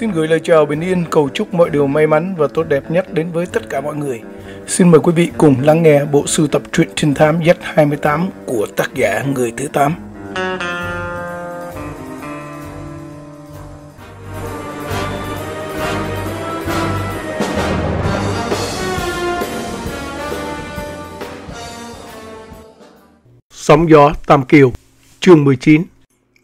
Xin gửi lời chào bình yên, cầu chúc mọi điều may mắn và tốt đẹp nhất đến với tất cả mọi người. Xin mời quý vị cùng lắng nghe bộ sưu tập truyện trinh thám Z28 của tác giả Người Thứ Tám. Sóng gió Tam Kiều, chương 19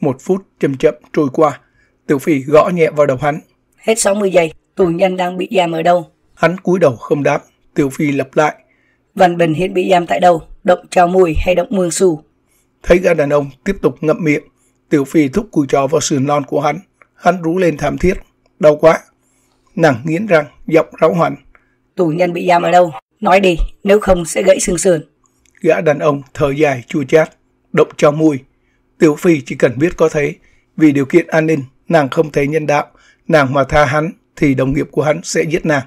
Một phút chậm chậm trôi qua, Tiểu Phi gõ nhẹ vào đầu hắn. Hết 60 giây, tù nhân đang bị giam ở đâu? Hắn cúi đầu không đáp, Tiểu Phi lặp lại. Văn Bình hiện bị giam tại đâu? Động trao mùi hay động mương su? Thấy gã đàn ông tiếp tục ngậm miệng, Tiểu Phi thúc cùi chó vào sườn non của hắn. Hắn rú lên thảm thiết, đau quá. Nàng nghiến răng, giọng ráu hoảnh. Tù nhân bị giam ở đâu? Nói đi, nếu không sẽ gãy xương sườn. Gã đàn ông thở dài chua chát, động trao mùi. Tiểu Phi chỉ cần biết có thấy vì điều kiện an ninh nàng không thấy nhân đạo, nàng mà tha hắn thì đồng nghiệp của hắn sẽ giết nàng.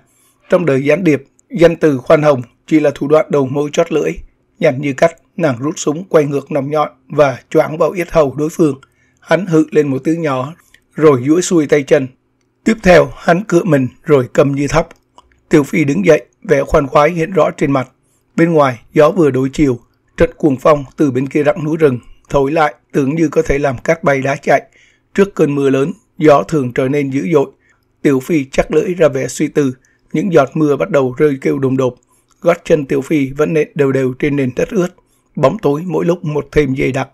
Trong đời gián điệp, danh từ khoan hồng chỉ là thủ đoạn đầu mối chót lưỡi. Nhằn như cắt, nàng rút súng quay ngược nòng nhọn và choáng vào yết hầu đối phương. Hắn hự lên một tiếng nhỏ, rồi duỗi xuôi tay chân. Tiếp theo, hắn cựa mình rồi cầm như thấp. Tiểu Phi đứng dậy, vẻ khoan khoái hiện rõ trên mặt. Bên ngoài, gió vừa đối chiều, trận cuồng phong từ bên kia rặng núi rừng, thổi lại tưởng như có thể làm cát bay đá chạy. Trước cơn mưa lớn, gió thường trở nên dữ dội. Tiểu Phi chắc lưỡi ra vẻ suy tư, những giọt mưa bắt đầu rơi kêu đùng đột. Gót chân Tiểu Phi vẫn nện đều đều trên nền đất ướt, bóng tối mỗi lúc một thêm dày đặc.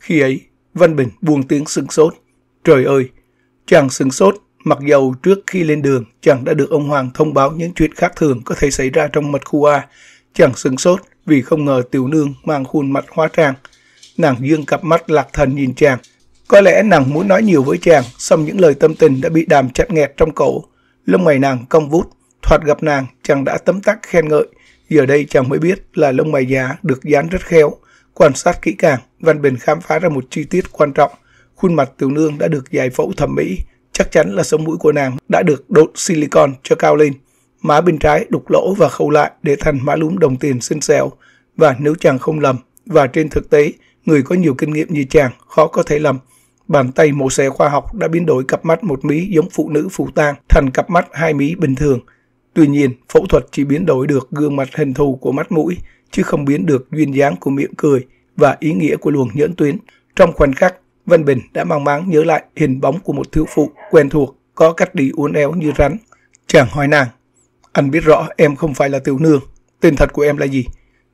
Khi ấy, Văn Bình buông tiếng sưng sốt. Trời ơi, chàng sưng sốt, mặc dầu trước khi lên đường chàng đã được ông Hoàng thông báo những chuyện khác thường có thể xảy ra trong mật khu A, chẳng sừng sốt vì không ngờ tiểu nương mang khuôn mặt hóa trang. Nàng dương cặp mắt lạc thần nhìn chàng. Có lẽ nàng muốn nói nhiều với chàng, xong những lời tâm tình đã bị đàm chặt nghẹt trong cổ. Lông mày nàng cong vút, thoạt gặp nàng, chàng đã tấm tắc khen ngợi. Giờ đây chàng mới biết là lông mày giá được dán rất khéo. Quan sát kỹ càng, Văn Bình khám phá ra một chi tiết quan trọng. Khuôn mặt tiểu nương đã được giải phẫu thẩm mỹ, chắc chắn là sống mũi của nàng đã được đột silicon cho cao lên má bên trái đục lỗ và khâu lại để thành má lúm đồng tiền xinh xẻo. Và nếu chàng không lầm, và trên thực tế, người có nhiều kinh nghiệm như chàng khó có thể lầm. Bàn tay mổ xẻ khoa học đã biến đổi cặp mắt một mí giống phụ nữ phụ tang thành cặp mắt hai mí bình thường. Tuy nhiên, phẫu thuật chỉ biến đổi được gương mặt hình thù của mắt mũi, chứ không biến được duyên dáng của miệng cười và ý nghĩa của luồng nhẫn tuyến. Trong khoảnh khắc, Văn Bình đã mang máng nhớ lại hình bóng của một thiếu phụ quen thuộc, có cách đi uốn éo như rắn. Chàng hỏi nàng, anh biết rõ em không phải là tiểu nương. Tên thật của em là gì?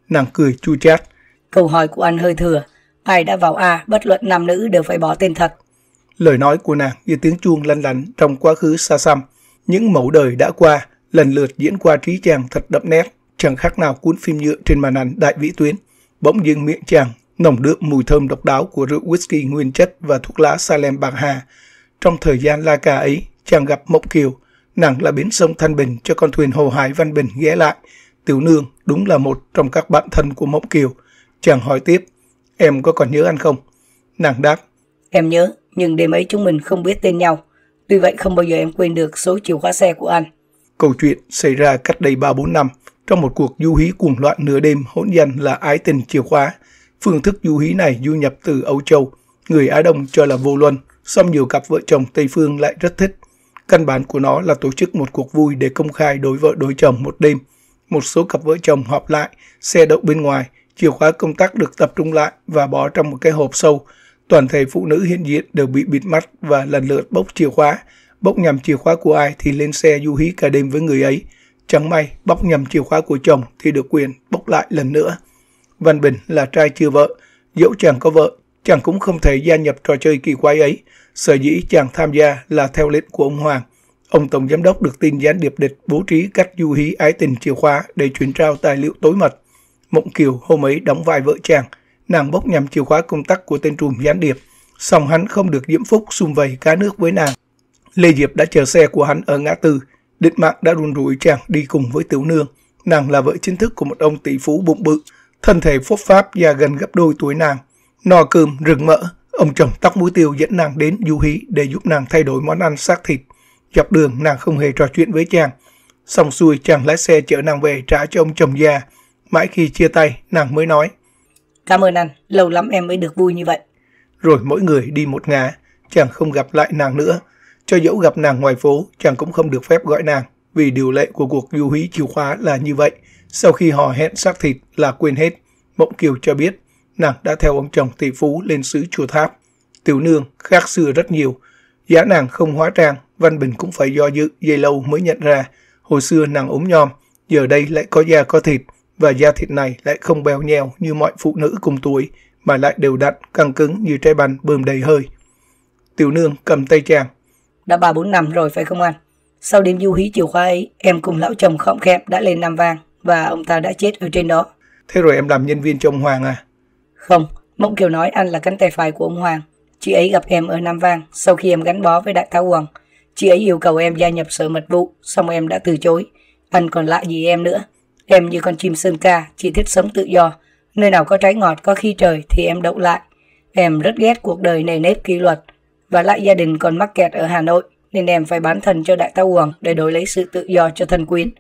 Nàng cười chua chát. Câu hỏi của anh hơi thừa. Ai đã vào A, bất luận nam nữ đều phải bỏ tên thật. Lời nói của nàng như tiếng chuông lanh lảnh trong quá khứ xa xăm. Những mẫu đời đã qua, lần lượt diễn qua trí chàng thật đậm nét, chẳng khác nào cuốn phim nhựa trên màn ảnh đại vĩ tuyến. Bỗng dưng miệng chàng nồng đượm mùi thơm độc đáo của rượu whisky nguyên chất và thuốc lá Salem Bạc Hà. Trong thời gian la cà ấy, chàng gặp Mộng Kiều, nàng là bến sông Thanh Bình cho con thuyền Hồ Hải Văn Bình ghé lại. Tiểu nương đúng là một trong các bạn thân của Mộng Kiều. Chàng hỏi tiếp, em có còn nhớ anh không? Nàng đáp, em nhớ, nhưng đêm ấy chúng mình không biết tên nhau. Tuy vậy không bao giờ em quên được số chìa khóa xe của anh. Câu chuyện xảy ra cách đây 3-4 năm trong một cuộc du hí cuồng loạn nửa đêm hỗn danh là ái tình chìa khóa. Phương thức du hí này du nhập từ Âu Châu, người Á Đông cho là vô luân, song nhiều cặp vợ chồng Tây Phương lại rất thích Căn bản của nó là tổ chức một cuộc vui để công khai đối vợ đối chồng một đêm. Một số cặp vợ chồng họp lại, xe đậu bên ngoài, chìa khóa công tác được tập trung lại và bỏ trong một cái hộp sâu. Toàn thể phụ nữ hiện diện đều bị bịt mắt và lần lượt bốc chìa khóa. Bốc nhầm chìa khóa của ai thì lên xe du hí cả đêm với người ấy. Chẳng may bốc nhầm chìa khóa của chồng thì được quyền bốc lại lần nữa. Văn Bình là trai chưa vợ, dẫu chàng có vợ, chàng cũng không thể gia nhập trò chơi kỳ quái ấy. Sở dĩ chàng tham gia là theo lệnh của ông Hoàng. Ông Tổng Giám đốc được tin gián điệp địch bố trí cách du hí ái tình chìa khóa để chuyển trao tài liệu tối mật. Mộng Kiều hôm ấy đóng vai vợ chàng, nàng bốc nhằm chìa khóa công tắc của tên trùm gián điệp, song hắn không được diễm phúc xung vầy cá nước với nàng. Lê Diệp đã chờ xe của hắn ở ngã tư, địch mạng đã run rủi chàng đi cùng với tiểu nương. Nàng là vợ chính thức của một ông tỷ phú bụng bự, thân thể phốt pháp và gần gấp đôi tuổi nàng. Nò cơm, rừng mỡ, Ông chồng tóc mũi tiêu dẫn nàng đến du hí để giúp nàng thay đổi món ăn xác thịt. Dọc đường nàng không hề trò chuyện với chàng. Xong xuôi chàng lái xe chở nàng về trả cho ông chồng già. Mãi khi chia tay nàng mới nói. Cảm ơn anh, lâu lắm em mới được vui như vậy. Rồi mỗi người đi một ngã, chàng không gặp lại nàng nữa. Cho dẫu gặp nàng ngoài phố, chàng cũng không được phép gọi nàng, vì điều lệ của cuộc du hí chìa khóa là như vậy. Sau khi họ hẹn xác thịt là quên hết, Mộng Kiều cho biết nàng đã theo ông chồng tỷ phú lên xứ chùa tháp. Tiểu nương khác xưa rất nhiều, giá nàng không hóa trang, Văn Bình cũng phải do dự dây lâu mới nhận ra. Hồi xưa nàng ốm nhom, giờ đây lại có da có thịt, và da thịt này lại không béo nheo như mọi phụ nữ cùng tuổi, mà lại đều đặn, căng cứng như trái banh bơm đầy hơi. Tiểu nương cầm tay chàng. Đã ba bốn năm rồi phải không anh? Sau đêm du hí chiều khoa ấy, em cùng lão chồng khõm khẹp đã lên Nam Vang và ông ta đã chết ở trên đó. Thế rồi em làm nhân viên trong Hoàng à? Không, Mộng Kiều nói anh là cánh tay phải của ông Hoàng. Chị ấy gặp em ở Nam Vang sau khi em gắn bó với Đại tá Hoàng. Chị ấy yêu cầu em gia nhập sở mật vụ, xong em đã từ chối. Anh còn lạ gì em nữa? Em như con chim sơn ca, chỉ thích sống tự do. Nơi nào có trái ngọt, có khi trời thì em đậu lại. Em rất ghét cuộc đời nề nếp kỷ luật. Và lại gia đình còn mắc kẹt ở Hà Nội, nên em phải bán thân cho Đại tá Hoàng để đổi lấy sự tự do cho thân quyến.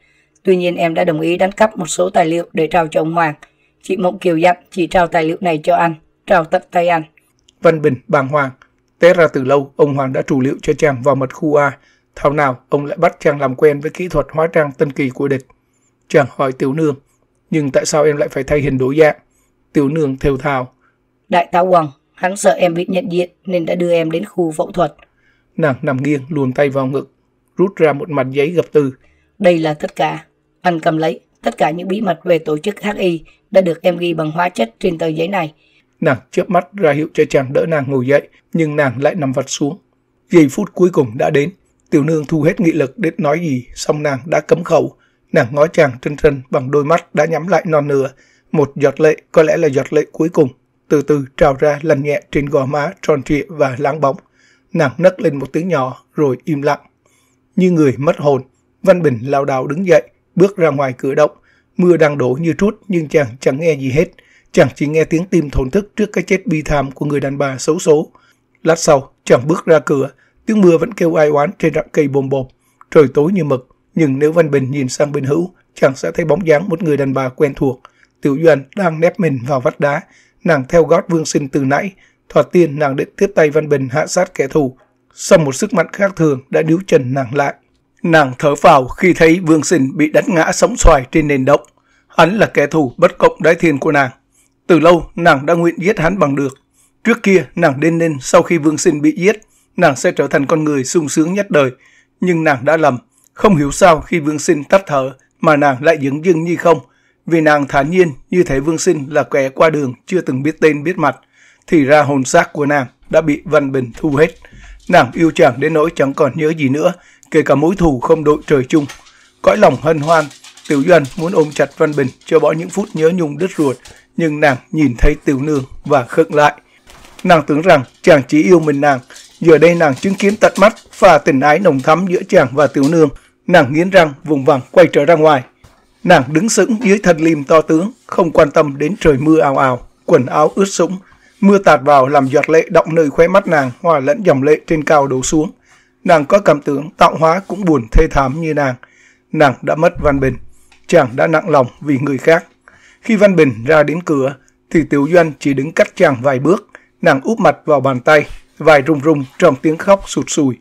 Tuy nhiên em đã đồng ý đánh cắp một số tài liệu để trao cho ông Hoàng. Chị Mộng Kiều dặn chị trao tài liệu này cho anh, trao tận tay anh. Văn Bình bàng hoàng. Té ra từ lâu, ông Hoàng đã chủ liệu cho Trang vào mật khu A. Thảo nào, ông lại bắt Trang làm quen với kỹ thuật hóa trang tân kỳ của địch. Trang hỏi Tiểu Nương, nhưng tại sao em lại phải thay hình đổi dạng? Tiểu Nương theo thào. Đại tá Hoàng, hắn sợ em bị nhận diện nên đã đưa em đến khu phẫu thuật. Nàng nằm nghiêng, luồn tay vào ngực, rút ra một mặt giấy gập từ. Đây là tất cả. Anh cầm lấy tất cả những bí mật về tổ chức HI đã được em ghi bằng hóa chất trên tờ giấy này. Nàng chớp mắt ra hiệu cho chàng đỡ nàng ngồi dậy, nhưng nàng lại nằm vật xuống. Giây phút cuối cùng đã đến, tiểu nương thu hết nghị lực để nói gì, xong nàng đã cấm khẩu. Nàng ngó chàng trân trân bằng đôi mắt đã nhắm lại non nửa. Một giọt lệ, có lẽ là giọt lệ cuối cùng, từ từ trào ra lăn nhẹ trên gò má tròn trịa và láng bóng. Nàng nấc lên một tiếng nhỏ rồi im lặng. Như người mất hồn, Văn Bình lao đảo đứng dậy, bước ra ngoài cửa động, Mưa đang đổ như trút nhưng chàng chẳng nghe gì hết. Chàng chỉ nghe tiếng tim thổn thức trước cái chết bi thảm của người đàn bà xấu số. Lát sau, chàng bước ra cửa, tiếng mưa vẫn kêu ai oán trên rặng cây bồm bộp. Trời tối như mực, nhưng nếu Văn Bình nhìn sang bên hữu, chàng sẽ thấy bóng dáng một người đàn bà quen thuộc. Tiểu Doan đang nép mình vào vách đá, nàng theo gót Vương Sinh từ nãy. Thoạt tiên nàng định tiếp tay Văn Bình hạ sát kẻ thù, song một sức mạnh khác thường đã níu trần nàng lại. Nàng thở vào khi thấy Vương Sinh bị đánh ngã sóng xoài trên nền động. Hắn là kẻ thù bất cộng đái thiên của nàng. Từ lâu nàng đã nguyện giết hắn bằng được. Trước kia nàng đên nên sau khi Vương Sinh bị giết, nàng sẽ trở thành con người sung sướng nhất đời. Nhưng nàng đã lầm. Không hiểu sao khi Vương Sinh tắt thở mà nàng lại dứng dưng như không. Vì nàng thản nhiên như thể Vương Sinh là kẻ qua đường chưa từng biết tên biết mặt. Thì ra hồn xác của nàng đã bị Văn Bình thu hết. Nàng yêu chàng đến nỗi chẳng còn nhớ gì nữa kể cả mối thù không đội trời chung. Cõi lòng hân hoan, Tiểu Doan muốn ôm chặt Văn Bình cho bỏ những phút nhớ nhung đứt ruột, nhưng nàng nhìn thấy Tiểu Nương và khựng lại. Nàng tưởng rằng chàng chỉ yêu mình nàng, giờ đây nàng chứng kiến tận mắt và tình ái nồng thắm giữa chàng và Tiểu Nương. Nàng nghiến răng vùng vằng quay trở ra ngoài. Nàng đứng sững dưới thân lim to tướng, không quan tâm đến trời mưa ào ào, quần áo ướt sũng. Mưa tạt vào làm giọt lệ động nơi khóe mắt nàng hòa lẫn dòng lệ trên cao đổ xuống. Nàng có cảm tưởng tạo hóa cũng buồn thê thảm như nàng. Nàng đã mất Văn Bình. Chàng đã nặng lòng vì người khác. Khi Văn Bình ra đến cửa, thì Tiểu Doanh chỉ đứng cách chàng vài bước. Nàng úp mặt vào bàn tay, vài rung rung trong tiếng khóc sụt sùi.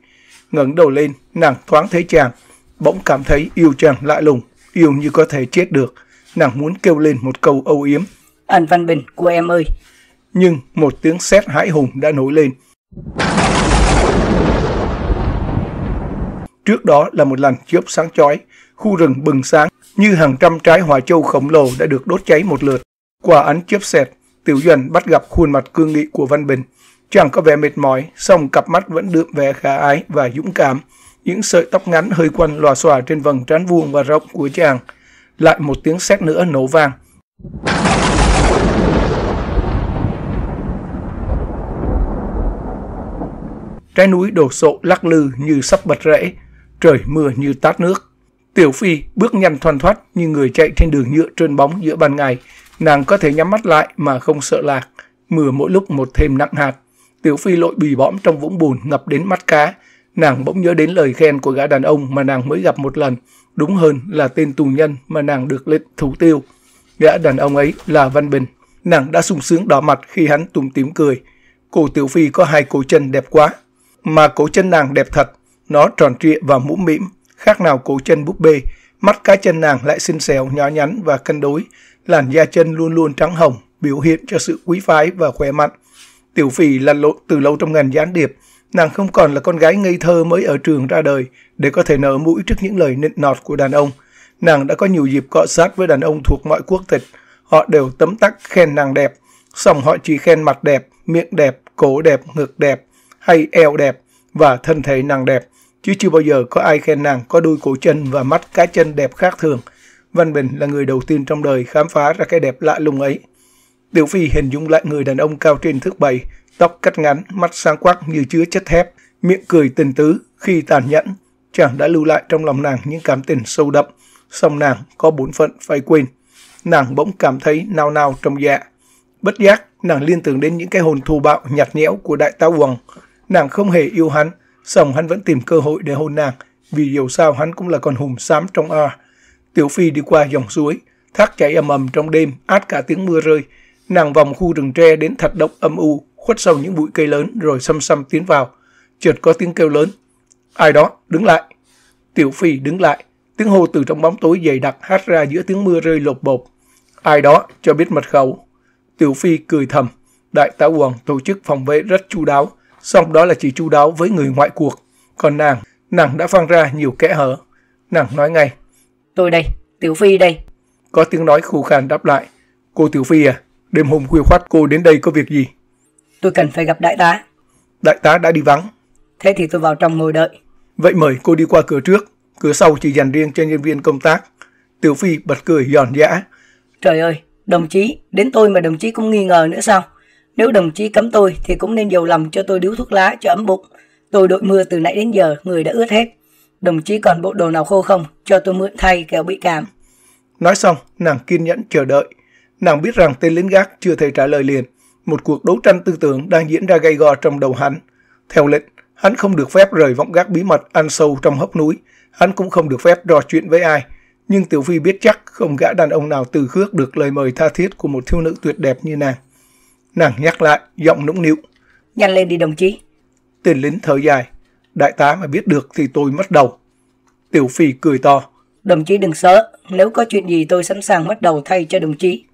ngẩng đầu lên, nàng thoáng thấy chàng. Bỗng cảm thấy yêu chàng lạ lùng, yêu như có thể chết được. Nàng muốn kêu lên một câu âu yếm. Anh Văn Bình của em ơi! Nhưng một tiếng sét hãi hùng đã nổi lên. Trước đó là một làn chớp sáng chói, khu rừng bừng sáng như hàng trăm trái hỏa châu khổng lồ đã được đốt cháy một lượt. Qua ánh chớp xẹt, Tiểu Duẩn bắt gặp khuôn mặt cương nghị của Văn Bình. Chàng có vẻ mệt mỏi, song cặp mắt vẫn đượm vẻ khả ái và dũng cảm. Những sợi tóc ngắn hơi quanh lòa xòa trên vầng trán vuông và rộng của chàng. Lại một tiếng sét nữa nổ vang. Trái núi đổ sộ lắc lư như sắp bật rễ, trời mưa như tát nước. Tiểu Phi bước nhanh thoăn thoát như người chạy trên đường nhựa trơn bóng giữa ban ngày. Nàng có thể nhắm mắt lại mà không sợ lạc. Mưa mỗi lúc một thêm nặng hạt. Tiểu Phi lội bì bõm trong vũng bùn ngập đến mắt cá. Nàng bỗng nhớ đến lời khen của gã đàn ông mà nàng mới gặp một lần. Đúng hơn là tên tù nhân mà nàng được lệnh thủ tiêu. Gã đàn ông ấy là Văn Bình. Nàng đã sung sướng đỏ mặt khi hắn tùm tím cười. Cổ Tiểu Phi có hai cổ chân đẹp quá. Mà cổ chân nàng đẹp thật nó tròn trịa và mũm mĩm, khác nào cổ chân búp bê, mắt cá chân nàng lại xinh xẻo, nhỏ nhắn và cân đối, làn da chân luôn luôn trắng hồng, biểu hiện cho sự quý phái và khỏe mạnh. Tiểu phỉ lăn lộn từ lâu trong ngành gián điệp, nàng không còn là con gái ngây thơ mới ở trường ra đời để có thể nở mũi trước những lời nịnh nọt của đàn ông. Nàng đã có nhiều dịp cọ sát với đàn ông thuộc mọi quốc tịch, họ đều tấm tắc khen nàng đẹp, song họ chỉ khen mặt đẹp, miệng đẹp, cổ đẹp, ngực đẹp hay eo đẹp và thân thể nàng đẹp chứ chưa bao giờ có ai khen nàng có đuôi cổ chân và mắt cá chân đẹp khác thường. Văn Bình là người đầu tiên trong đời khám phá ra cái đẹp lạ lùng ấy. Tiểu Phi hình dung lại người đàn ông cao trên thước bảy, tóc cắt ngắn, mắt sáng quắc như chứa chất thép, miệng cười tình tứ khi tàn nhẫn. Chàng đã lưu lại trong lòng nàng những cảm tình sâu đậm, song nàng có bốn phận phải quên. Nàng bỗng cảm thấy nao nao trong dạ. Bất giác, nàng liên tưởng đến những cái hồn thù bạo nhạt nhẽo của đại tá Quần. Nàng không hề yêu hắn, song hắn vẫn tìm cơ hội để hôn nàng, vì dù sao hắn cũng là con hùm xám trong A. Tiểu Phi đi qua dòng suối, thác chảy ầm ầm trong đêm, át cả tiếng mưa rơi. Nàng vòng khu rừng tre đến thật động âm u, khuất sau những bụi cây lớn rồi xăm xăm tiến vào. Chợt có tiếng kêu lớn. Ai đó, đứng lại. Tiểu Phi đứng lại, tiếng hô từ trong bóng tối dày đặc hát ra giữa tiếng mưa rơi lột bột. Ai đó, cho biết mật khẩu. Tiểu Phi cười thầm. Đại tá Hoàng tổ chức phòng vệ rất chu đáo, song đó là chỉ chu đáo với người ngoại cuộc. Còn nàng, nàng đã phang ra nhiều kẽ hở. Nàng nói ngay. Tôi đây, Tiểu Phi đây. Có tiếng nói khô khan đáp lại. Cô Tiểu Phi à, đêm hôm khuya khoát cô đến đây có việc gì? Tôi cần phải gặp đại tá. Đại tá đã đi vắng. Thế thì tôi vào trong ngồi đợi. Vậy mời cô đi qua cửa trước, cửa sau chỉ dành riêng cho nhân viên công tác. Tiểu Phi bật cười giòn giã. Trời ơi, đồng chí, đến tôi mà đồng chí cũng nghi ngờ nữa sao? Nếu đồng chí cấm tôi thì cũng nên dầu lòng cho tôi điếu thuốc lá cho ấm bụng. Tôi đội mưa từ nãy đến giờ, người đã ướt hết. Đồng chí còn bộ đồ nào khô không? Cho tôi mượn thay kẻo bị cảm. Nói xong, nàng kiên nhẫn chờ đợi. Nàng biết rằng tên lính gác chưa thể trả lời liền. Một cuộc đấu tranh tư tưởng đang diễn ra gay go trong đầu hắn. Theo lệnh, hắn không được phép rời võng gác bí mật ăn sâu trong hốc núi. Hắn cũng không được phép trò chuyện với ai. Nhưng Tiểu Phi biết chắc không gã đàn ông nào từ khước được lời mời tha thiết của một thiếu nữ tuyệt đẹp như nàng. Nàng nhắc lại, giọng nũng nịu. Nhanh lên đi đồng chí. Tên lính thở dài. Đại tá mà biết được thì tôi mất đầu. Tiểu phi cười to. Đồng chí đừng sợ, nếu có chuyện gì tôi sẵn sàng mất đầu thay cho đồng chí.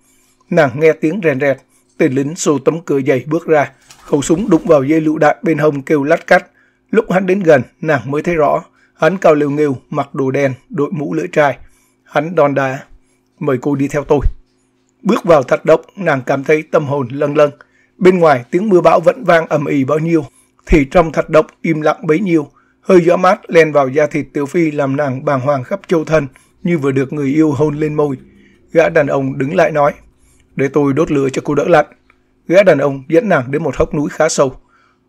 Nàng nghe tiếng rèn rèn tên lính xô tấm cửa dày bước ra, khẩu súng đụng vào dây lựu đạn bên hông kêu lát cắt. Lúc hắn đến gần, nàng mới thấy rõ, hắn cao liều nghêu, mặc đồ đen, đội mũ lưỡi trai. Hắn đòn đá, mời cô đi theo tôi. Bước vào thạch động, nàng cảm thấy tâm hồn lâng lâng. Bên ngoài tiếng mưa bão vẫn vang ầm ỉ bao nhiêu, thì trong thạch động im lặng bấy nhiêu. Hơi gió mát len vào da thịt Tiểu Phi làm nàng bàng hoàng khắp châu thân, như vừa được người yêu hôn lên môi. Gã đàn ông đứng lại nói, để tôi đốt lửa cho cô đỡ lạnh. Gã đàn ông dẫn nàng đến một hốc núi khá sâu.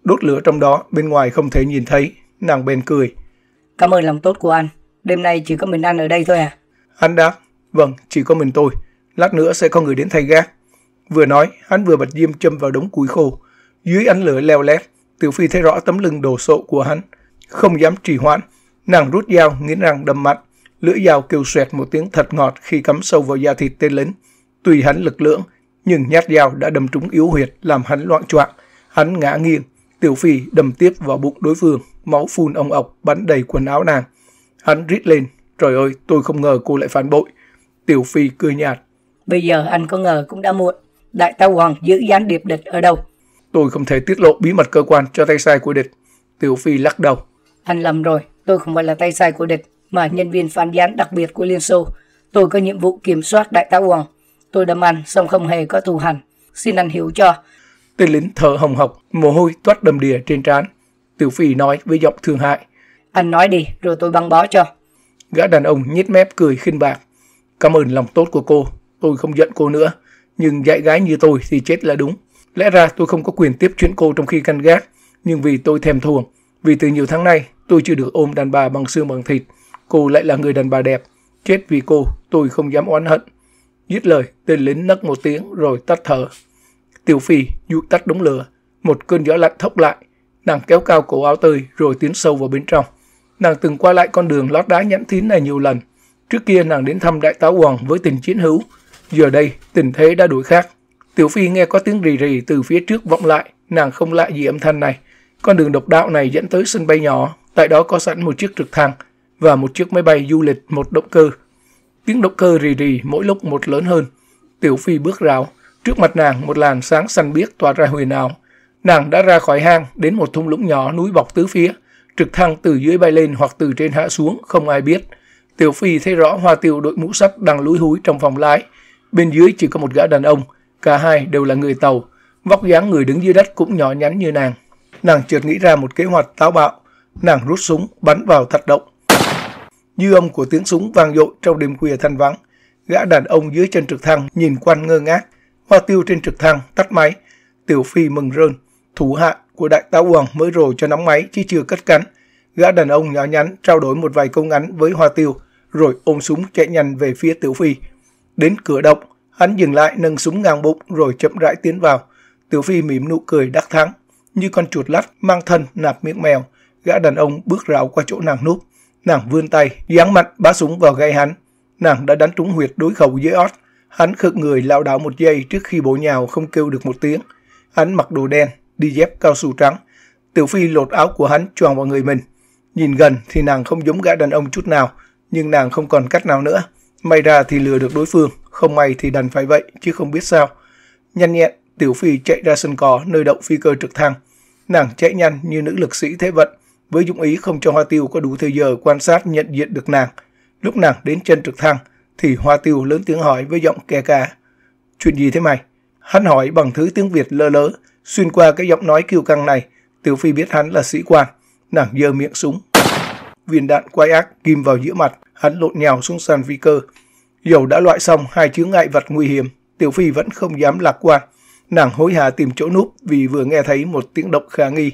Đốt lửa trong đó, bên ngoài không thể nhìn thấy, nàng bèn cười. Cảm ơn lòng tốt của anh, đêm nay chỉ có mình ăn ở đây thôi à? Anh đáp, vâng, chỉ có mình tôi lát nữa sẽ có người đến thay gác. Vừa nói, hắn vừa bật diêm châm vào đống củi khô. Dưới ánh lửa leo lét, Tiểu Phi thấy rõ tấm lưng đồ sộ của hắn. Không dám trì hoãn, nàng rút dao, nghiến răng đâm mạnh. Lưỡi dao kêu xoẹt một tiếng thật ngọt khi cắm sâu vào da thịt tên lính. Tuy hắn lực lượng, nhưng nhát dao đã đâm trúng yếu huyệt làm hắn loạn choạng. Hắn ngã nghiêng, Tiểu Phi đâm tiếp vào bụng đối phương, máu phun ông ọc bắn đầy quần áo nàng. Hắn rít lên, trời ơi, tôi không ngờ cô lại phản bội. Tiểu Phi cười nhạt, Bây giờ anh có ngờ cũng đã muộn. Đại tá Hoàng giữ gián điệp địch ở đâu? Tôi không thể tiết lộ bí mật cơ quan cho tay sai của địch. Tiểu Phi lắc đầu. Anh lầm rồi. Tôi không phải là tay sai của địch, mà nhân viên phản gián đặc biệt của Liên Xô. Tôi có nhiệm vụ kiểm soát đại tá Hoàng. Tôi đâm ăn, song không hề có thù hằn. Xin anh hiểu cho. Tên lính thở hồng hộc, mồ hôi toát đầm đìa trên trán. Tiểu Phi nói với giọng thương hại. Anh nói đi, rồi tôi băng bó cho. Gã đàn ông nhếch mép cười khinh bạc. Cảm ơn lòng tốt của cô. Tôi không giận cô nữa, nhưng dạy gái như tôi thì chết là đúng. Lẽ ra tôi không có quyền tiếp chuyện cô trong khi canh gác, nhưng vì tôi thèm thuồng, vì từ nhiều tháng nay tôi chưa được ôm đàn bà bằng xương bằng thịt, cô lại là người đàn bà đẹp, chết vì cô tôi không dám oán hận. Dứt lời, tên lính nấc một tiếng rồi tắt thở. Tiểu Phi dụi tắt đống lửa, một cơn gió lạnh thốc lại, nàng kéo cao cổ áo tơi rồi tiến sâu vào bên trong. Nàng từng qua lại con đường lót đá nhẵn thín này nhiều lần. Trước kia nàng đến thăm đại tá Hoàng với tình chiến hữu, Giờ đây, tình thế đã đổi khác. Tiểu Phi nghe có tiếng rì rì từ phía trước vọng lại, nàng không lạ gì âm thanh này. Con đường độc đạo này dẫn tới sân bay nhỏ, tại đó có sẵn một chiếc trực thăng và một chiếc máy bay du lịch một động cơ. Tiếng động cơ rì rì mỗi lúc một lớn hơn. Tiểu Phi bước rào, trước mặt nàng một làn sáng xanh biếc tỏa ra huyền ảo. Nàng đã ra khỏi hang đến một thung lũng nhỏ núi bọc tứ phía, trực thăng từ dưới bay lên hoặc từ trên hạ xuống không ai biết. Tiểu Phi thấy rõ Hoa Tiêu đội mũ sắt đang lúi húi trong phòng lái, Bên dưới chỉ có một gã đàn ông, cả hai đều là người tàu. Vóc dáng người đứng dưới đất cũng nhỏ nhắn như nàng. Nàng chợt nghĩ ra một kế hoạch táo bạo. Nàng rút súng, bắn vào thật động. Dư âm của tiếng súng vang dội trong đêm khuya thanh vắng. Gã đàn ông dưới chân trực thăng nhìn quanh ngơ ngác. Hoa tiêu trên trực thăng tắt máy. Tiểu Phi mừng rơn. Thủ hạ của đại tá Hoàng mới rồ cho nóng máy chứ chưa cất cánh. Gã đàn ông nhỏ nhắn trao đổi một vài câu ngắn với Hoa tiêu rồi ôm súng chạy nhanh về phía Tiểu Phi Đến cửa động, hắn dừng lại nâng súng ngang bụng rồi chậm rãi tiến vào. Tiểu Phi mỉm nụ cười đắc thắng, như con chuột lắt mang thân nạp miệng mèo. Gã đàn ông bước rào qua chỗ nàng núp, nàng vươn tay, giáng mặt bá súng vào gáy hắn. Nàng đã đánh trúng huyệt đối khẩu dưới ót. Hắn khực người lao đảo một giây trước khi bổ nhào không kêu được một tiếng. Hắn mặc đồ đen, đi dép cao su trắng. Tiểu Phi lột áo của hắn choàng vào người mình. Nhìn gần thì nàng không giống gã đàn ông chút nào, nhưng nàng không còn cách nào nữa. May ra thì lừa được đối phương, không may thì đành phải vậy chứ không biết sao. Nhanh nhẹn, Tiểu Phi chạy ra sân cỏ nơi động phi cơ trực thăng. Nàng chạy nhanh như nữ lực sĩ thế vận, với dụng ý không cho Hoa Tiêu có đủ thời giờ quan sát nhận diện được nàng. Lúc nàng đến chân trực thăng, thì Hoa Tiêu lớn tiếng hỏi với giọng kè cả. Chuyện gì thế mày? Hắn hỏi bằng thứ tiếng Việt lơ lớ, xuyên qua cái giọng nói kiêu căng này, Tiểu Phi biết hắn là sĩ quan. Nàng giơ miệng súng, viên đạn quay ác kim vào giữa mặt, hắn lộn nhào xuống sàn phi cơ. Dầu đã loại xong hai chướng ngại vật nguy hiểm, Tiểu Phi vẫn không dám lạc quan. Nàng hối hả tìm chỗ núp vì vừa nghe thấy một tiếng động khả nghi.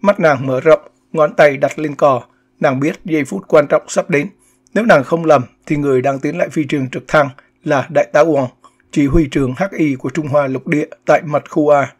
Mắt nàng mở rộng, ngón tay đặt lên cò. Nàng biết giây phút quan trọng sắp đến. Nếu nàng không lầm thì người đang tiến lại phi trường trực thăng là Đại tá Wong, chỉ huy trường HI của Trung Hoa lục địa tại mặt khu A.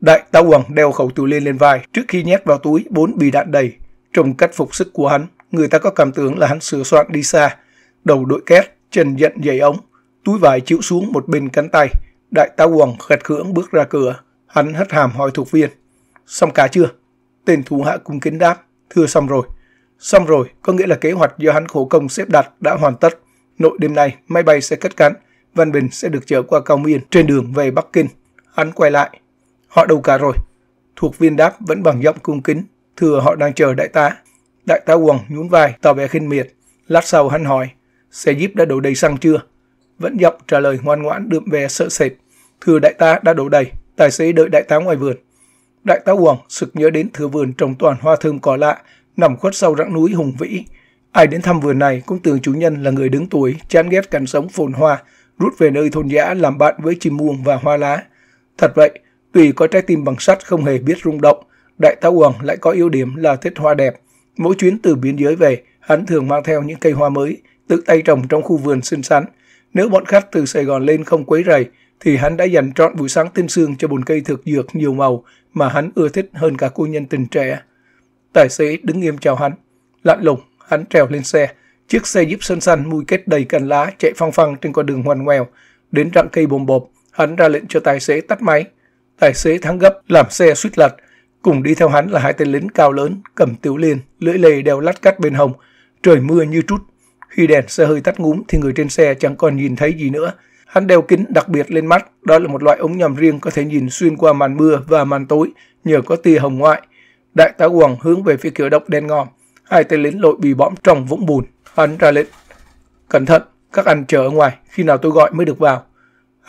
Đại tá Hoàng đeo khẩu tù lên lên vai trước khi nhét vào túi bốn bì đạn đầy. Trong cách phục sức của hắn, người ta có cảm tưởng là hắn sửa soạn đi xa. Đầu đội két, chân giận dày ống, túi vải chiếu xuống một bên cánh tay. Đại tá Hoàng khẹt khưỡng bước ra cửa. Hắn hất hàm hỏi thuộc viên. Xong cả chưa? Tên thủ hạ cung kính đáp. Thưa xong rồi. Xong rồi, có nghĩa là kế hoạch do hắn khổ công xếp đặt đã hoàn tất. Nội đêm nay, máy bay sẽ cất cánh. Văn Bình sẽ được chở qua Cao Miên trên đường về Bắc Kinh. Hắn quay lại, Họ đâu cả rồi. Thuộc viên đáp vẫn bằng giọng cung kính, thưa họ đang chờ đại tá. Đại tá Quần nhún vai, tỏ vẻ khinh miệt. Lát sau hắn hỏi, xe jeep đã đổ đầy xăng chưa? Vẫn giọng trả lời ngoan ngoãn đượm vẻ sợ sệt. Thưa đại tá đã đổ đầy, tài xế đợi đại tá ngoài vườn. Đại tá Quần sực nhớ đến thừa vườn trồng toàn hoa thơm cỏ lạ, nằm khuất sau rãng núi hùng vĩ. Ai đến thăm vườn này cũng tưởng chủ nhân là người đứng tuổi, chán ghét cảnh sống phồn hoa, rút về nơi thôn dã làm bạn với chim muông và hoa lá. Thật vậy, tùy có trái tim bằng sắt không hề biết rung động, Đại tá Uổng lại có ưu điểm là thích hoa đẹp. Mỗi chuyến từ biên giới về, hắn thường mang theo những cây hoa mới, tự tay trồng trong khu vườn xinh xắn. Nếu bọn khách từ Sài Gòn lên không quấy rầy, thì hắn đã dành trọn buổi sáng tinh sương cho bồn cây thực dược nhiều màu mà hắn ưa thích hơn cả cô nhân tình trẻ. Tài xế đứng nghiêm chào hắn. Lạnh lùng, hắn trèo lên xe. Chiếc xe jeep sơn xanh mùi kết đầy cành lá chạy phăng phăng trên con đường ngoằn ngoèo. Đến rặng cây bồm bộp, hắn ra lệnh cho tài xế tắt máy. Tài xế thắng gấp, làm xe suýt lật. Cùng đi theo hắn là hai tên lính cao lớn, cầm tiểu liên, lưỡi lê đeo lát cắt bên hồng Trời mưa như trút. Khi đèn xe hơi tắt ngúm thì người trên xe chẳng còn nhìn thấy gì nữa. Hắn đeo kính đặc biệt lên mắt, đó là một loại ống nhòm riêng có thể nhìn xuyên qua màn mưa và màn tối nhờ có tia hồng ngoại. Đại tá Quảng hướng về phía cửa động đen ngòm. Hai tên lính lội bị bõm trong vũng bùn. Hắn ra lệnh. Cẩn thận, các anh chờ ở ngoài, khi nào tôi gọi mới được vào.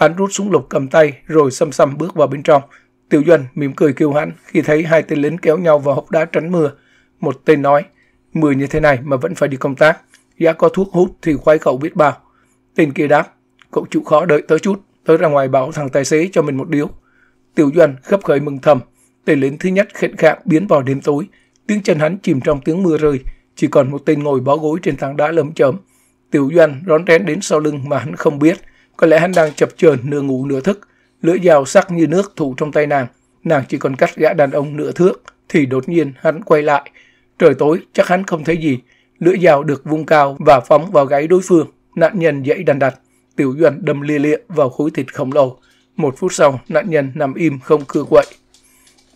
Hắn rút súng lục cầm tay rồi xăm xăm bước vào bên trong. Tiểu Doanh mỉm cười kêu hắn khi thấy hai tên lính kéo nhau vào hốc đá tránh mưa. Một tên nói, mưa như thế này mà vẫn phải đi công tác. Giá có thuốc hút thì khoái cậu biết bao. Tên kia đáp, cậu chịu khó đợi tới chút, tới ra ngoài bảo thằng tài xế cho mình một điếu. Tiểu Doanh khấp khởi mừng thầm. Tên lính thứ nhất khệnh khạng biến vào đêm tối. Tiếng chân hắn chìm trong tiếng mưa rơi, chỉ còn một tên ngồi bó gối trên tảng đá lấm chấm. Tiểu Doanh rón rén đến sau lưng mà hắn không biết. Có lẽ hắn đang chập chờn nửa ngủ nửa thức, lưỡi dao sắc như nước thủ trong tay nàng. Nàng chỉ còn cắt gã đàn ông nửa thước, thì đột nhiên hắn quay lại. Trời tối, chắc hắn không thấy gì. Lưỡi dao được vung cao và phóng vào gáy đối phương. Nạn nhân dãy đàn đặt. Tiểu Duẩn đâm lia lịa vào khối thịt khổng lồ. Một phút sau, nạn nhân nằm im không cưa quậy.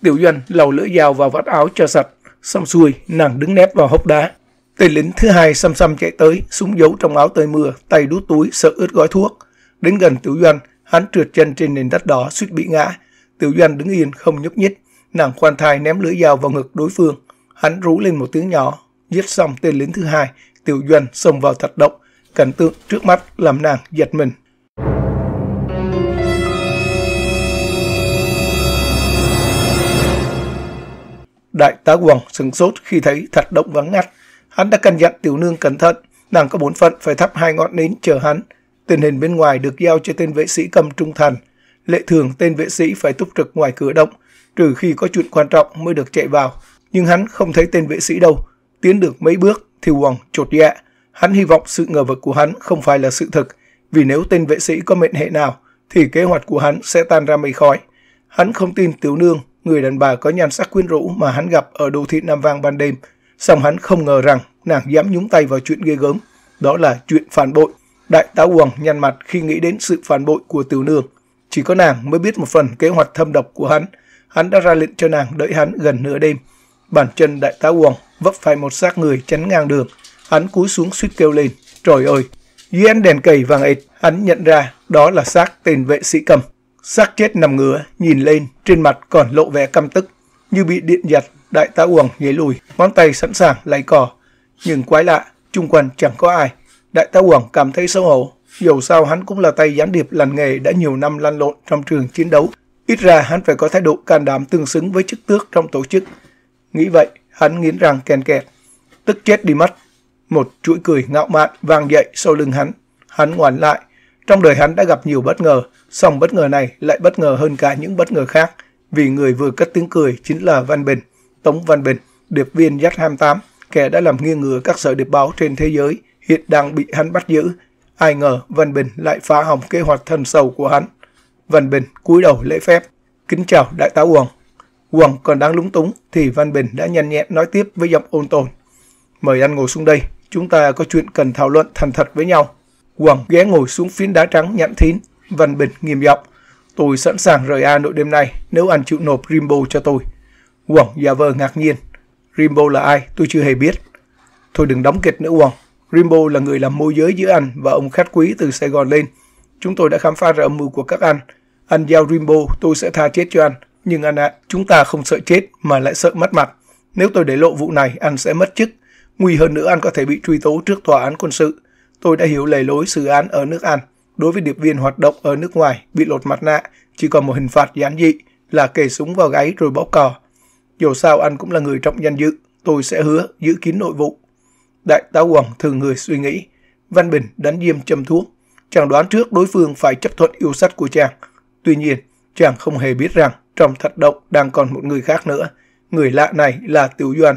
Tiểu Duẩn lầu lưỡi dao vào vắt áo cho sạch. Xong xuôi, nàng đứng nép vào hốc đá. Tên lính thứ hai xăm xăm chạy tới, súng giấu trong áo tơi mưa, tay đút túi sợ ướt gói thuốc. Đến gần Tiểu Doan, hắn trượt chân trên nền đất đó suýt bị ngã. Tiểu Doan đứng yên không nhúc nhích, nàng khoan thai ném lưỡi dao vào ngực đối phương. Hắn rú lên một tiếng nhỏ, giết xong tên lính thứ hai, Tiểu Doan xông vào thật động. Cảnh tượng trước mắt làm nàng giật mình. Đại tá Hoàng sừng sốt khi thấy thật động vắng ngắt. Hắn đã căn dặn tiểu nương cẩn thận, nàng có bốn phận phải thắp hai ngọn nến chờ hắn. Tình hình bên ngoài được giao cho tên vệ sĩ cầm trung thành. Lệ thường tên vệ sĩ phải túc trực ngoài cửa động, trừ khi có chuyện quan trọng mới được chạy vào. Nhưng hắn không thấy tên vệ sĩ đâu. Tiến được mấy bước thì Wong chột dạ. Hắn hy vọng sự ngờ vực của hắn không phải là sự thực, vì nếu tên vệ sĩ có mệnh hệ nào, thì kế hoạch của hắn sẽ tan ra mây khói. Hắn không tin Tiểu Nương, người đàn bà có nhan sắc quyến rũ mà hắn gặp ở đô thị Nam Vang ban đêm, song hắn không ngờ rằng nàng dám nhúng tay vào chuyện ghê gớm. Đó là chuyện phản bội. Đại tá Uông nhăn mặt khi nghĩ đến sự phản bội của tiểu nương. Chỉ có nàng mới biết một phần kế hoạch thâm độc của hắn. Hắn đã ra lệnh cho nàng đợi hắn gần nửa đêm. Bản chân đại tá Uông vấp phải một xác người chắn ngang đường. Hắn cúi xuống suýt kêu lên. Trời ơi! Dưới ánh đèn cầy vàng ịt, hắn nhận ra đó là xác tên vệ sĩ cầm. Xác chết nằm ngửa, nhìn lên, trên mặt còn lộ vẻ căm tức. Như bị điện giật. đại tá Uông nhảy lùi, ngón tay sẵn sàng lấy cỏ, Nhưng quái lạ, chung quanh chẳng có ai. Đại tá Quảng cảm thấy xấu hổ, dù sao hắn cũng là tay gián điệp lành nghề đã nhiều năm lăn lộn trong trường chiến đấu. Ít ra hắn phải có thái độ can đảm tương xứng với chức tước trong tổ chức. Nghĩ vậy, hắn nghiến răng kèn kẹt. Tức chết đi mất. Một chuỗi cười ngạo mạn vang dậy sau lưng hắn. Hắn ngoảnh lại. Trong đời hắn đã gặp nhiều bất ngờ, song bất ngờ này lại bất ngờ hơn cả những bất ngờ khác. Vì người vừa cất tiếng cười chính là Văn Bình, Tống Văn Bình, điệp viên Yacht 28, kẻ đã làm nghiêng ngửa các sở điệp báo trên thế giới hiện đang bị hắn bắt giữ. Ai ngờ Văn Bình lại phá hỏng kế hoạch thần sầu của hắn. Văn Bình cúi đầu lễ phép. Kính chào đại tá Uông. Uông còn đang lúng túng thì Văn Bình đã nhanh nhẹn nói tiếp với giọng ôn tồn. Mời anh ngồi xuống đây, chúng ta có chuyện cần thảo luận thành thật với nhau. Uông ghé ngồi xuống phiến đá trắng nhẵn thín. Văn Bình nghiêm giọng. Tôi sẵn sàng rời Hà Nội đêm nay nếu anh chịu nộp Rimbo cho tôi. Uông giả vờ ngạc nhiên. Rimbo là ai tôi chưa hề biết. Thôi đừng đóng kịch nữa Uông, Rimbo là người làm môi giới giữa anh và ông khách quý từ Sài Gòn lên. Chúng tôi đã khám phá ra âm mưu của các anh. Anh giao Rimbo, tôi sẽ tha chết cho anh. Nhưng anh ạ, à, chúng ta không sợ chết mà lại sợ mất mặt. Nếu tôi để lộ vụ này, anh sẽ mất chức. Nguy hơn nữa anh có thể bị truy tố trước tòa án quân sự. Tôi đã hiểu lề lối xử án ở nước Anh. Đối với điệp viên hoạt động ở nước ngoài, bị lột mặt nạ, chỉ còn một hình phạt gián dị là kề súng vào gáy rồi bỏ cò. Dù sao anh cũng là người trọng danh dự, tôi sẽ hứa giữ kín nội vụ Đại tá Hoàng thường người suy nghĩ. Văn Bình đánh diêm châm thuốc. Chàng đoán trước đối phương phải chấp thuận yêu sách của chàng. Tuy nhiên, chàng không hề biết rằng trong thạch động đang còn một người khác nữa. Người lạ này là Tiểu Doan.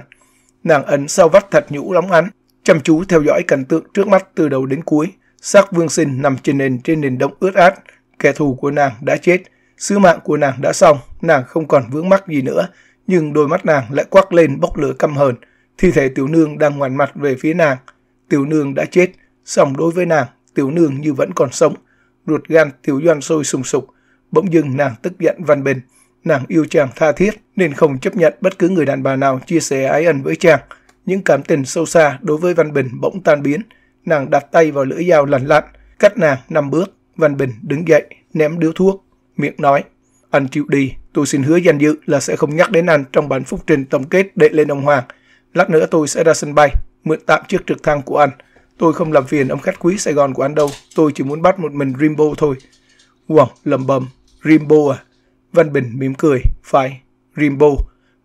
Nàng ấn sau vắt thạch nhũ lóng ánh, chăm chú theo dõi cảnh tượng trước mắt từ đầu đến cuối. Xác vương sinh nằm trên nền trên nền đông ướt át. Kẻ thù của nàng đã chết. Sứ mạng của nàng đã xong, nàng không còn vướng mắc gì nữa, nhưng đôi mắt nàng lại quắc lên bốc lửa căm hờn. Thi thể tiểu nương đang ngoảnh mặt về phía nàng. Tiểu nương đã chết, song đối với nàng, tiểu nương như vẫn còn sống. Ruột gan tiểu doan sôi sùng sục. Bỗng dưng nàng tức giận văn bình. Nàng yêu chàng tha thiết nên không chấp nhận bất cứ người đàn bà nào chia sẻ ái ân với chàng. Những cảm tình sâu xa đối với Văn Bình bỗng tan biến. Nàng đặt tay vào lưỡi dao lằn lặn, cắt nàng năm bước. Văn Bình đứng dậy, ném điếu thuốc, miệng nói. Anh chịu đi, tôi xin hứa danh dự là sẽ không nhắc đến anh trong bản phúc trình tổng kết đệ lên ông Hoàng. Lát nữa tôi sẽ ra sân bay, mượn tạm chiếc trực thăng của anh. Tôi không làm phiền ông khách quý Sài Gòn của anh đâu, tôi chỉ muốn bắt một mình Rimbo thôi. Quảng lầm bầm, Rimbo à? Văn Bình mỉm cười, phải, Rimbo.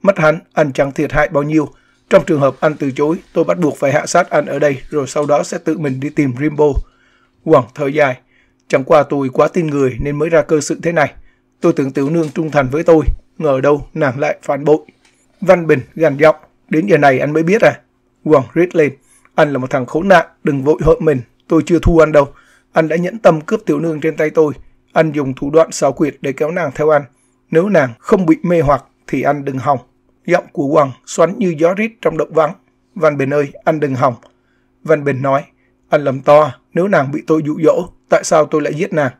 Mất hắn, anh chẳng thiệt hại bao nhiêu. Trong trường hợp anh từ chối, tôi bắt buộc phải hạ sát anh ở đây rồi sau đó sẽ tự mình đi tìm Rimbo. Quảng thở dài, chẳng qua tôi quá tin người nên mới ra cơ sự thế này. Tôi tưởng tiểu nương trung thành với tôi, ngờ đâu nàng lại phản bội. Văn Bình gằn giọng, Đến giờ này anh mới biết à. Quang rít lên. Anh là một thằng khốn nạn, đừng vội hợm mình. Tôi chưa thu anh đâu. Anh đã nhẫn tâm cướp tiểu nương trên tay tôi. Anh dùng thủ đoạn xảo quyệt để kéo nàng theo anh. Nếu nàng không bị mê hoặc thì anh đừng hòng. Giọng của Quang xoắn như gió rít trong động vắng. Văn Bình ơi, anh đừng hòng. Văn Bình nói, anh lầm to, nếu nàng bị tôi dụ dỗ, tại sao tôi lại giết nàng?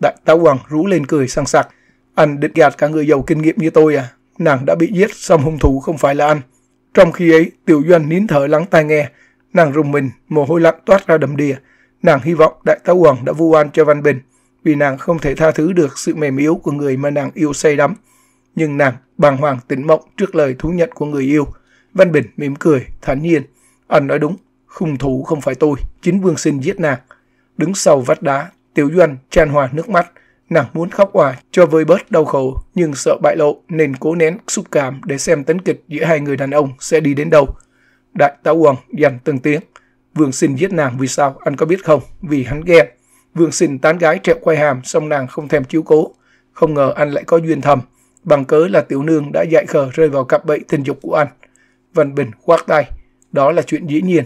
Đại tá Hoàng rú lên cười sang sặc. Anh định gạt cả người giàu kinh nghiệm như tôi à? Nàng đã bị giết, xong hung thủ không phải là anh. Trong khi ấy, Tiểu Doanh nín thở lắng tai nghe. Nàng rùng mình, mồ hôi lạnh toát ra đầm đìa. Nàng hy vọng Đại tá Hoàng đã vu oan cho Văn Bình, vì nàng không thể tha thứ được sự mềm yếu của người mà nàng yêu say đắm. Nhưng nàng bàng hoàng tỉnh mộng trước lời thú nhận của người yêu. Văn Bình mỉm cười, thản nhiên. Anh nói đúng, khung thủ không phải tôi, chính Vương Sinh giết nàng. Đứng sau vách đá, Tiểu Doanh tràn hòa nước mắt. Nàng muốn khóc oà cho vơi bớt đau khổ, nhưng sợ bại lộ nên cố nén xúc cảm để xem tấn kịch giữa hai người đàn ông sẽ đi đến đâu. Đại tá Hoàng dằn từng tiếng. Vương xin giết nàng vì sao, anh có biết không? Vì hắn ghen. Vương xin tán gái trẹo quay hàm, xong nàng không thèm chiếu cố. Không ngờ anh lại có duyên thầm. Bằng cớ là tiểu nương đã dạy khờ rơi vào cặp bẫy tình dục của anh. Văn Bình khoác tay. Đó là chuyện dĩ nhiên.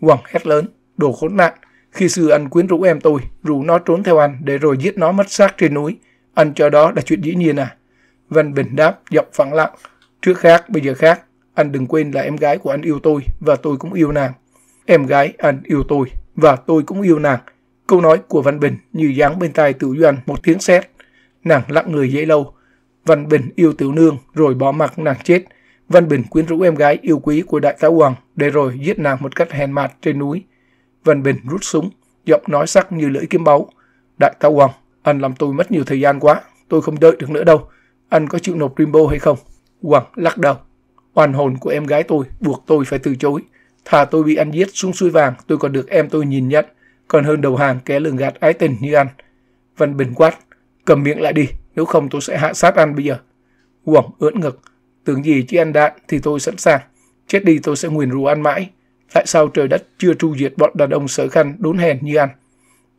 Hoàng hét lớn, đồ khốn nạn. Khi sư ăn quyến rũ em tôi, rủ nó trốn theo anh để rồi giết nó mất xác trên núi. Anh cho đó là chuyện dĩ nhiên à? Văn Bình đáp, giọng phẳng lặng. Trước khác, bây giờ khác. Anh đừng quên là em gái của anh yêu tôi và tôi cũng yêu nàng. Em gái anh yêu tôi và tôi cũng yêu nàng. Câu nói của Văn Bình như giáng bên tai Tiểu Doan một tiếng sét. Nàng lặng người dễ lâu. Văn Bình yêu Tiểu Nương rồi bỏ mặc nàng chết. Văn Bình quyến rũ em gái yêu quý của Đại tá Hoàng để rồi giết nàng một cách hèn mạt trên núi. Vân Bình rút súng, giọng nói sắc như lưỡi kiếm báu. Đại tá Hoàng, anh làm tôi mất nhiều thời gian quá, tôi không đợi được nữa đâu. Anh có chịu nộp Rimbo hay không? Hoàng lắc đầu. Hoàn hồn của em gái tôi buộc tôi phải từ chối. Thà tôi bị anh giết xuống suối vàng, tôi còn được em tôi nhìn nhận. Còn hơn đầu hàng kẻ lường gạt ái tình như anh. Vân Bình quát, cầm miệng lại đi, nếu không tôi sẽ hạ sát anh bây giờ. Hoàng ưỡn ngực, tưởng gì chỉ ăn đạn thì tôi sẵn sàng. Chết đi tôi sẽ nguyền rủa anh mãi. Tại sao trời đất chưa tru diệt bọn đàn ông sở khanh đốn hèn như anh?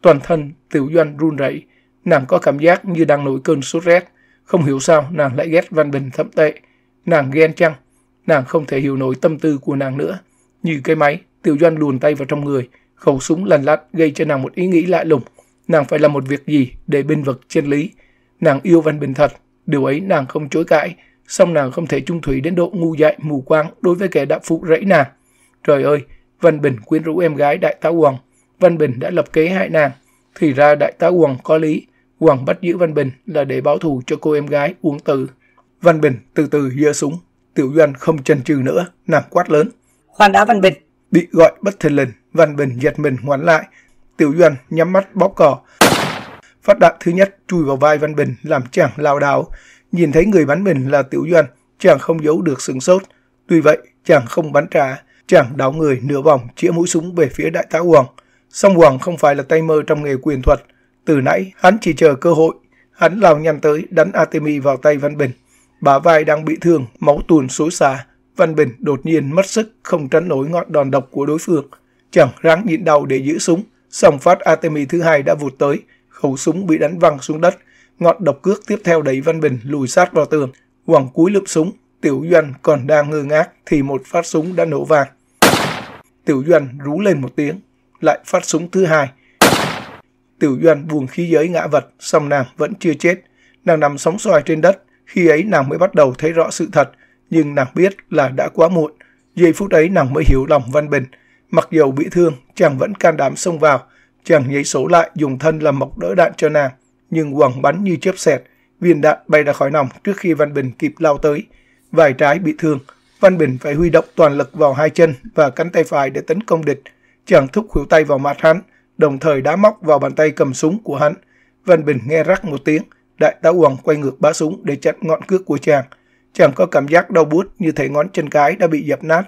Toàn thân, tiểu doanh run rẩy, nàng có cảm giác như đang nổi cơn sốt rét. Không hiểu sao nàng lại ghét Văn Bình thậm tệ. Nàng ghen chăng? Nàng không thể hiểu nổi tâm tư của nàng nữa. Như cái máy, tiểu doanh luồn tay vào trong người. Khẩu súng lăn lát gây cho nàng một ý nghĩ lạ lùng. Nàng phải làm một việc gì để binh vực chân lý. Nàng yêu Văn Bình thật. Điều ấy nàng không chối cãi. Song nàng không thể trung thủy đến độ ngu dại mù quáng đối với kẻ đạo phụ rẫy nàng. Trời ơi, Văn Bình quyến rũ em gái Đại tá Hoàng. Văn Bình đã lập kế hại nàng. Thì ra Đại tá Hoàng có lý. Hoàng bắt giữ Văn Bình là để báo thù cho cô em gái uống từ Văn Bình từ từ giơ súng. Tiểu Doanh không chần chừ nữa, nàng quát lớn. Khoan đã Văn Bình. Bị gọi bất thần lần Văn Bình giật mình ngoắn lại. Tiểu Doanh nhắm mắt bóp cò. Phát đạn thứ nhất chui vào vai Văn Bình làm chàng lao đảo. Nhìn thấy người bắn mình là Tiểu Doanh, chàng không giấu được sừng sốt. Tuy vậy, chàng không bắn trả. Chàng đáo người nửa vòng chĩa mũi súng về phía đại tá Hoàng. Song Hoàng không phải là tay mơ trong nghề quyền thuật. Từ nãy, hắn chỉ chờ cơ hội. Hắn lao nhanh tới, đánh Artemi vào tay Văn Bình. Bả vai đang bị thương, máu tuồn xối xả. Văn Bình đột nhiên mất sức, không tránh nổi ngọn đòn độc của đối phương. Chẳng ráng nhịn đau để giữ súng. Song phát Artemi thứ hai đã vụt tới. Khẩu súng bị đánh văng xuống đất. Ngọn độc cước tiếp theo đẩy Văn Bình lùi sát vào tường. Hoàng cúi lượm súng, Tiểu Doanh còn đang ngơ ngác thì một phát súng đã nổ vang. Tiểu Doanh rú lên một tiếng, lại phát súng thứ hai. Tiểu Doanh buồn khí giới ngã vật, song nàng vẫn chưa chết. Nàng nằm sóng xoài trên đất, khi ấy nàng mới bắt đầu thấy rõ sự thật, nhưng nàng biết là đã quá muộn. Giây phút ấy nàng mới hiểu lòng Văn Bình. Mặc dầu bị thương, chàng vẫn can đảm xông vào. Chàng nhảy số lại dùng thân làm mộc đỡ đạn cho nàng, nhưng quẳng bắn như chớp xẹt. Viên đạn bay ra khỏi nòng trước khi Văn Bình kịp lao tới vai trái bị thương. Văn Bình phải huy động toàn lực vào hai chân và cánh tay phải để tấn công địch. Chàng thúc khuỷu tay vào mặt hắn, đồng thời đá móc vào bàn tay cầm súng của hắn. Văn Bình nghe rắc một tiếng, đại tá Hoàng quay ngược bá súng để chặn ngọn cước của chàng. Chàng có cảm giác đau buốt như thể ngón chân cái đã bị dập nát.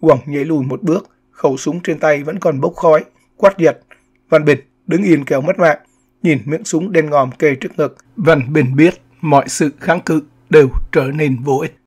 Hoàng nhảy lùi một bước, khẩu súng trên tay vẫn còn bốc khói, quát giật. Văn Bình đứng yên kéo mất mạng, nhìn miệng súng đen ngòm kề trước ngực. Văn Bình biết mọi sự kháng cự đều trở nên vô ích.